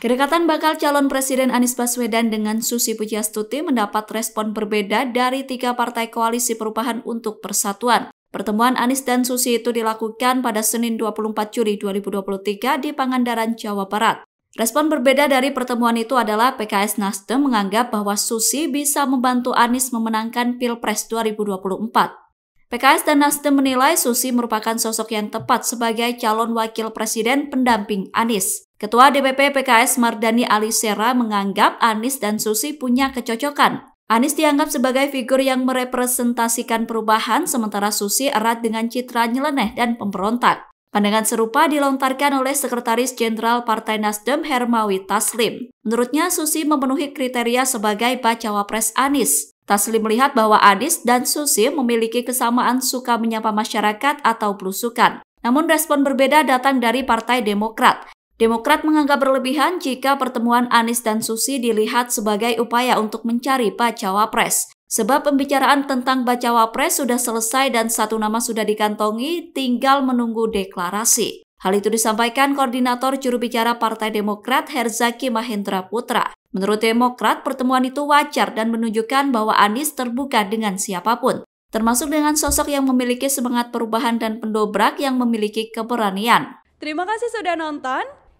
Kedekatan bakal calon Presiden Anies Baswedan dengan Susi Pujastuti mendapat respon berbeda dari tiga partai koalisi perubahan untuk persatuan. Pertemuan Anies dan Susi itu dilakukan pada Senin 24 Juli 2023 di Pangandaran, Jawa Barat. Respon berbeda dari pertemuan itu adalah PKS Nasdem menganggap bahwa Susi bisa membantu Anies memenangkan Pilpres 2024. PKS dan Nasdem menilai Susi merupakan sosok yang tepat sebagai calon wakil presiden pendamping Anies. Ketua DPP PKS Mardani Alisera menganggap Anies dan Susi punya kecocokan. Anies dianggap sebagai figur yang merepresentasikan perubahan, sementara Susi erat dengan citra nyeleneh dan pemberontak. Pandangan serupa dilontarkan oleh Sekretaris Jenderal Partai Nasdem Hermawi Taslim. Menurutnya, Susi memenuhi kriteria sebagai bacawa pres Anies. Taslim melihat bahwa Anies dan Susi memiliki kesamaan suka menyapa masyarakat atau belusukan. Namun respon berbeda datang dari Partai Demokrat. Demokrat menganggap berlebihan jika pertemuan Anies dan Susi dilihat sebagai upaya untuk mencari bacawa pres. Sebab pembicaraan tentang bacawa pres sudah selesai dan satu nama sudah dikantongi, tinggal menunggu deklarasi. Hal itu disampaikan koordinator juru bicara Partai Demokrat Herzaki Mahendra Putra. Menurut Demokrat, pertemuan itu wajar dan menunjukkan bahwa Anies terbuka dengan siapapun, termasuk dengan sosok yang memiliki semangat perubahan dan pendobrak yang memiliki keberanian. Terima kasih sudah nonton.